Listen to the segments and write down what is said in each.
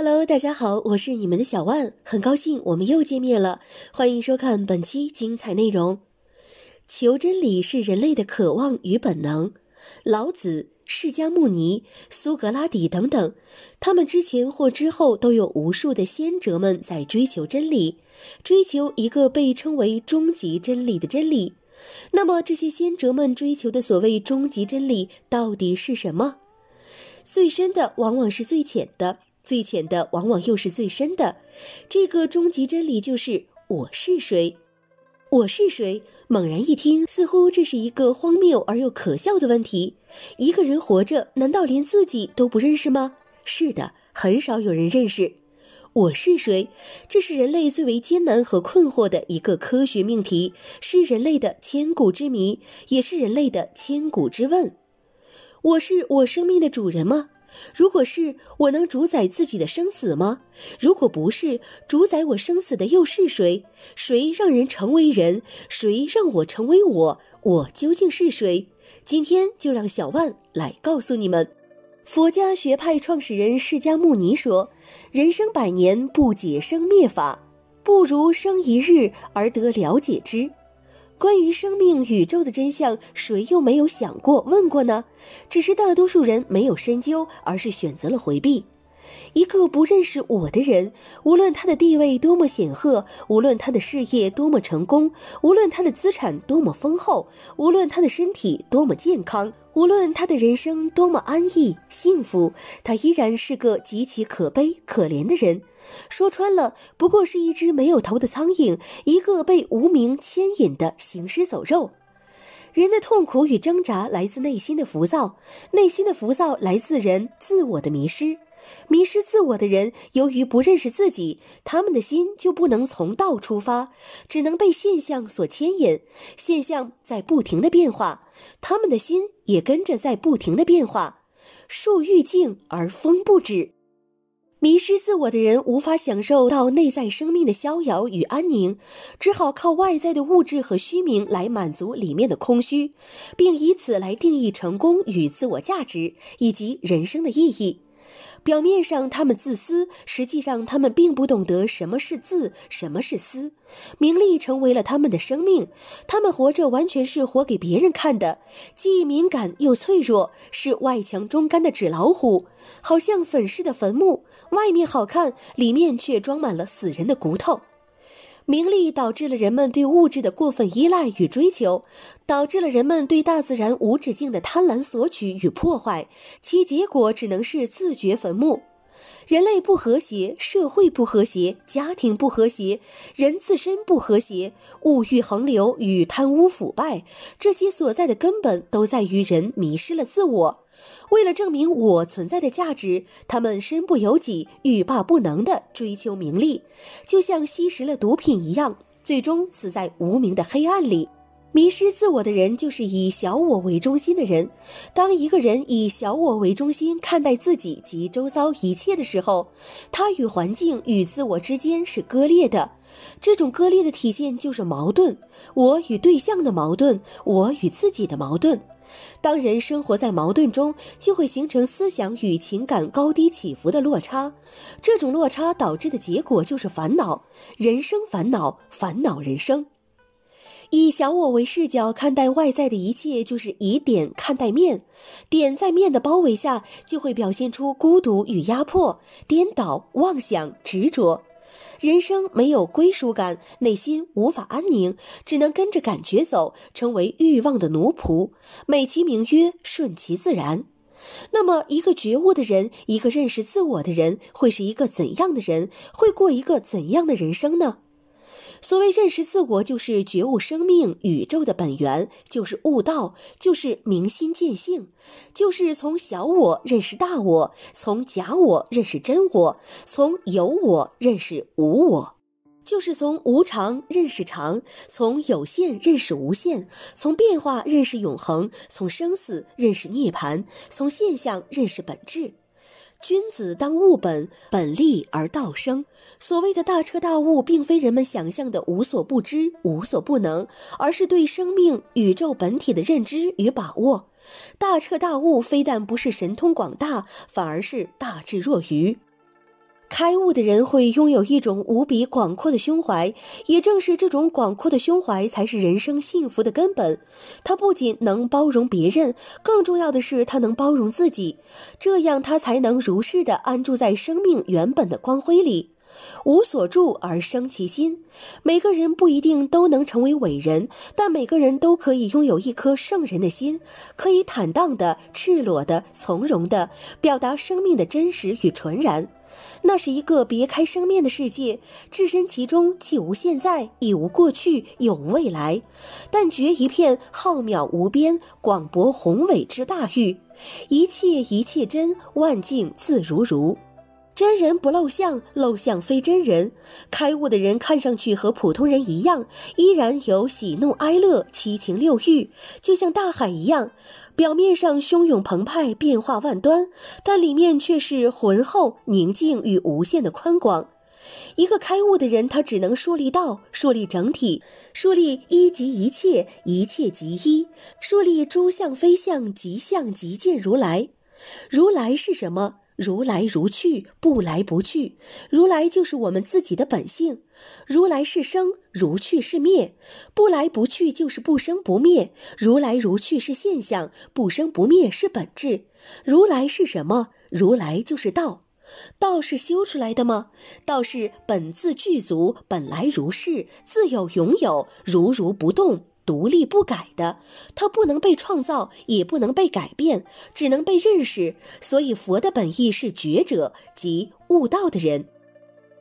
Hello，大家好，我是你们的小万，很高兴我们又见面了，欢迎收看本期精彩内容。求真理是人类的渴望与本能，老子、释迦牟尼、苏格拉底等等，他们之前或之后都有无数的先哲们在追求真理，追求一个被称为终极真理的真理。那么，这些先哲们追求的所谓终极真理到底是什么？最深的往往是最浅的。最浅的往往又是最深的，这个终极真理就是：我是谁？我是谁？猛然一听，似乎这是一个荒谬而又可笑的问题。一个人活着，难道连自己都不认识吗？是的，很少有人认识。我是谁？这是人类最为艰难和困惑的一个科学命题，是人类的千古之谜，也是人类的千古之问。我是我生命的主人吗？如果是我能主宰自己的生死吗？如果不是，主宰我生死的又是谁？谁让人成为人？谁让我成为我？我究竟是谁？今天就让小万来告诉你们。佛家学派创始人释迦牟尼说：“人生百年，不解生灭法，不如生一日而得了解之。”关于生命、宇宙的真相，谁又没有想过、问过呢？只是大多数人没有深究，而是选择了回避。一个不认识我的人，无论他的地位多么显赫，无论他的事业多么成功，无论他的资产多么丰厚，无论他的身体多么健康，无论他的人生多么安逸幸福，他依然是个极其可悲、可怜的人。说穿了，不过是一只没有头的苍蝇，一个被无名牵引的行尸走肉。人的痛苦与挣扎来自内心的浮躁，内心的浮躁来自人自我的迷失。迷失自我的人，由于不认识自己，他们的心就不能从道出发，只能被现象所牵引。现象在不停的变化，他们的心也跟着在不停的变化。树欲静而风不止。迷失自我的人无法享受到内在生命的逍遥与安宁，只好靠外在的物质和虚名来满足里面的空虚，并以此来定义成功与自我价值以及人生的意义。表面上他们自私，实际上他们并不懂得什么是自，什么是私。名利成为了他们的生命，他们活着完全是活给别人看的，既敏感又脆弱，是外强中干的纸老虎，好像粉饰的坟墓，外面好看，里面却装满了死人的骨头。名利导致了人们对物质的过分依赖与追求，导致了人们对大自然无止境的贪婪索取与破坏，其结果只能是自掘坟墓。人类不和谐，社会不和谐，家庭不和谐，人自身不和谐，物欲横流与贪污腐败，这些所在的根本都在于人迷失了自我。为了证明我存在的价值，他们身不由己、欲罢不能地追求名利，就像吸食了毒品一样，最终死在无名的黑暗里。迷失自我的人，就是以小我为中心的人。当一个人以小我为中心看待自己及周遭一切的时候，他与环境、与自我之间是割裂的。这种割裂的体现就是矛盾：我与对象的矛盾，我与自己的矛盾。当人生活在矛盾中，就会形成思想与情感高低起伏的落差。这种落差导致的结果就是烦恼，人生烦恼，烦恼人生。以小我为视角看待外在的一切，就是以点看待面。点在面的包围下，就会表现出孤独与压迫、颠倒、妄想、执着。人生没有归属感，内心无法安宁，只能跟着感觉走，成为欲望的奴仆，美其名曰顺其自然。那么，一个觉悟的人，一个认识自我的人，会是一个怎样的人？会过一个怎样的人生呢？所谓认识自我，就是觉悟生命宇宙的本源，就是悟道，就是明心见性，就是从小我认识大我，从假我认识真我，从有我认识无我，就是从无常认识常，从有限认识无限，从变化认识永恒，从生死认识涅槃，从现象认识本质。君子当务本，本立而道生。所谓的大彻大悟，并非人们想象的无所不知、无所不能，而是对生命、宇宙本体的认知与把握。大彻大悟非但不是神通广大，反而是大智若愚。开悟的人会拥有一种无比广阔的胸怀，也正是这种广阔的胸怀，才是人生幸福的根本。他不仅能包容别人，更重要的是他能包容自己，这样他才能如是的安住在生命原本的光辉里。无所住而生其心。每个人不一定都能成为伟人，但每个人都可以拥有一颗圣人的心，可以坦荡的、赤裸的、从容的表达生命的真实与纯然。那是一个别开生面的世界，置身其中，既无现在，亦无过去，有无未来，但觉一片浩渺无边、广博宏伟之大域。一切一切真，万境自如如。真人不露相，露相非真人。开悟的人看上去和普通人一样，依然有喜怒哀乐、七情六欲，就像大海一样，表面上汹涌澎湃、变化万端，但里面却是浑厚、宁静与无限的宽广。一个开悟的人，他只能树立道，树立整体，树立一即一切，一切即一，树立诸相非相即相即见如来。如来是什么？如来如去，不来不去。如来就是我们自己的本性。如来是生，如去是灭。不来不去就是不生不灭。如来如去是现象，不生不灭是本质。如来是什么？如来就是道。道是修出来的吗？道是本自具足，本来如是，自有拥有，如如不动。独立不改的，它不能被创造，也不能被改变，只能被认识。所以，佛的本意是觉者，即悟道的人。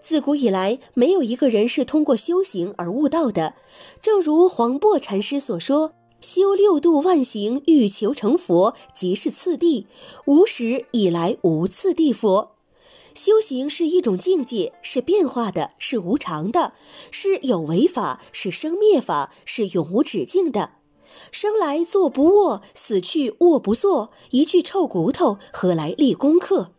自古以来，没有一个人是通过修行而悟道的。正如黄檗禅师所说：“修六度万行，欲求成佛，即是次第。无始以来，无次第佛。”修行是一种境界，是变化的，是无常的，是有为法，是生灭法，是永无止境的。生来坐不卧，死去卧不坐，一具臭骨头，何来立功课？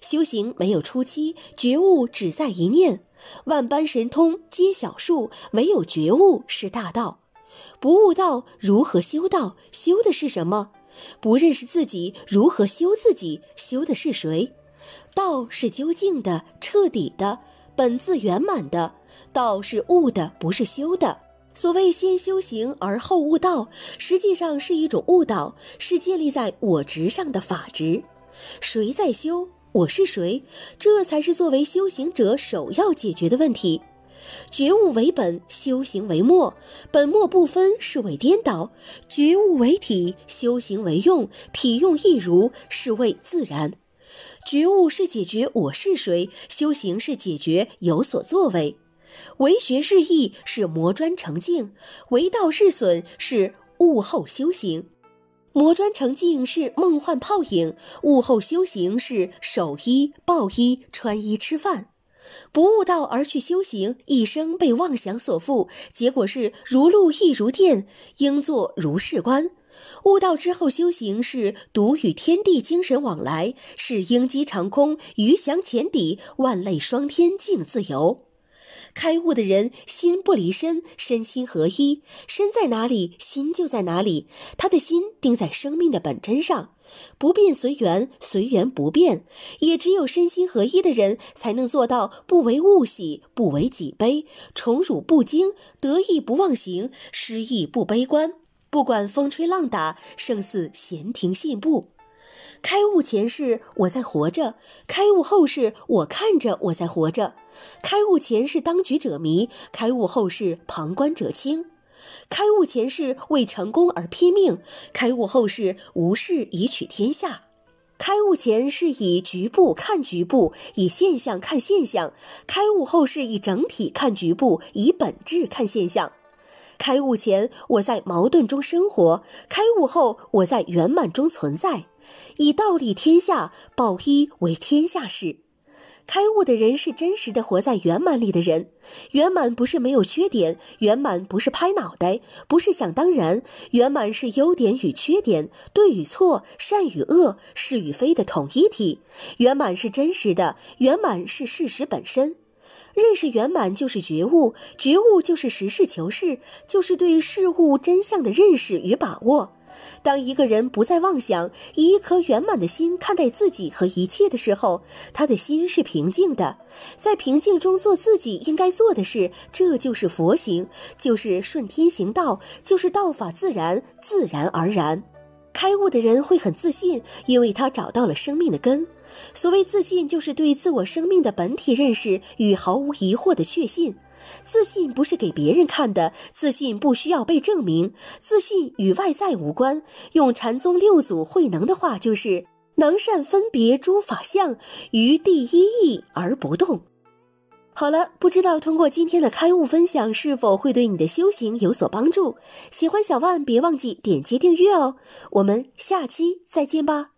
修行没有初期，觉悟只在一念。万般神通皆小数，唯有觉悟是大道。不悟道，如何修道？修的是什么？不认识自己，如何修自己？修的是谁？道是究竟的、彻底的、本自圆满的。道是悟的，不是修的。所谓先修行而后悟道，实际上是一种误导，是建立在我执上的法执。谁在修？我是谁？这才是作为修行者首要解决的问题。觉悟为本，修行为末，本末不分是为颠倒。觉悟为体，修行为用，体用亦如，是谓自然。觉悟是解决我是谁，修行是解决有所作为。为学日益是磨砖成镜，为道日损是悟后修行。磨砖成镜是梦幻泡影，悟后修行是守衣、抱衣、穿衣、吃饭。不悟道而去修行，一生被妄想所缚，结果是如露亦如电，应作如是观。悟道之后修行是独与天地精神往来，是鹰击长空，鱼翔浅底，万类霜天竞自由。开悟的人心不离身，身心合一，身在哪里，心就在哪里。他的心定在生命的本真上，不变随缘，随缘不变。也只有身心合一的人，才能做到不为物喜，不为己悲，宠辱不惊，得意不忘形，失意不悲观。不管风吹浪打，胜似闲庭信步。开悟前世，我在活着；开悟后世，我看着我在活着。开悟前世，当局者迷；开悟后世，旁观者清。开悟前世，为成功而拼命；开悟后世，无事以取天下。开悟前是以局部看局部，以现象看现象；开悟后世以整体看局部，以本质看现象。开悟前，我在矛盾中生活；开悟后，我在圆满中存在。以道立天下，报一为天下事。开悟的人是真实的活在圆满里的人。圆满不是没有缺点，圆满不是拍脑袋，不是想当然。圆满是优点与缺点、对与错、善与恶、是与非的统一体。圆满是真实的，圆满是事实本身。认识圆满就是觉悟，觉悟就是实事求是，就是对事物真相的认识与把握。当一个人不再妄想，以一颗圆满的心看待自己和一切的时候，他的心是平静的，在平静中做自己应该做的事，这就是佛行，就是顺天行道，就是道法自然，自然而然。开悟的人会很自信，因为他找到了生命的根。所谓自信，就是对自我生命的本体认识与毫无疑惑的确信。自信不是给别人看的，自信不需要被证明，自信与外在无关。用禅宗六祖慧能的话，就是“能善分别诸法相，于第一义而不动”。好了，不知道通过今天的开悟分享是否会对你的修行有所帮助？喜欢小万，别忘记点击订阅哦！我们下期再见吧。